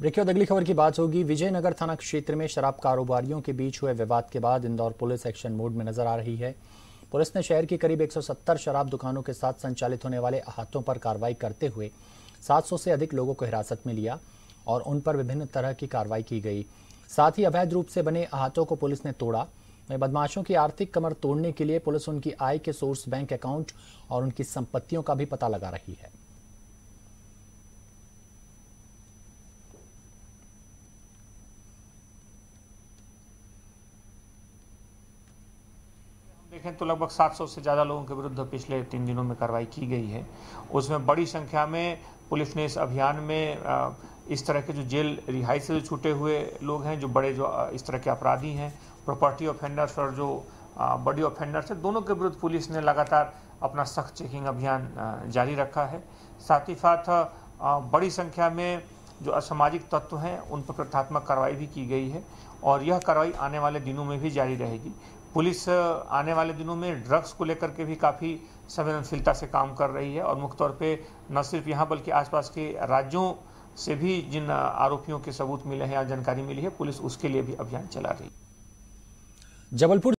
break के बाद अगली खबर की बात होगी विजयनगर थाना क्षेत्र में शराब कारोबारियों के बीच हुए विवाद के बाद इंदौर पुलिस एक्शन मोड में नजर आ रही है पुलिस ने शहर की करीब 170 शराब दुकानों के साथ संचालित होने वाले अहातों पर कार्रवाई करते हुए 700 से अधिक लोगों को हिरासत में लिया और उन पर विभिन्न तरह की कार्रवाई की गई साथ ही अवैध रूप से बने अहातों को पुलिस ने तोड़ा वहीं बदमाशों की आर्थिक कमर तोड़ने के लिए पुलिस उनकी आय के सोर्स बैंक अकाउंट और उनकी संपत्तियों का भी पता लगा रही है देखें तो लगभग 700 से ज़्यादा लोगों के विरुद्ध पिछले तीन दिनों में कार्रवाई की गई है उसमें बड़ी संख्या में पुलिस ने इस अभियान में इस तरह के जो जेल रिहाई से छूटे हुए लोग हैं जो बड़े जो इस तरह के अपराधी हैं प्रॉपर्टी ऑफेंडर्स और जो बड़ी ऑफेंडर्स हैं दोनों के विरुद्ध पुलिस ने लगातार अपना सख्त चेकिंग अभियान जारी रखा है साथ ही साथ बड़ी संख्या में जो असामाजिक तत्व हैं उन पर प्रथात्मक कार्रवाई भी की गई है और यह कार्रवाई आने वाले दिनों में भी जारी रहेगी पुलिस आने वाले दिनों में ड्रग्स को लेकर के भी काफ़ी संवेदनशीलता से काम कर रही है और मुख्य तौर पर न सिर्फ यहाँ बल्कि आसपास के राज्यों से भी जिन आरोपियों के सबूत मिले हैं या जानकारी मिली है पुलिस उसके लिए भी अभियान चला रही है जबलपुर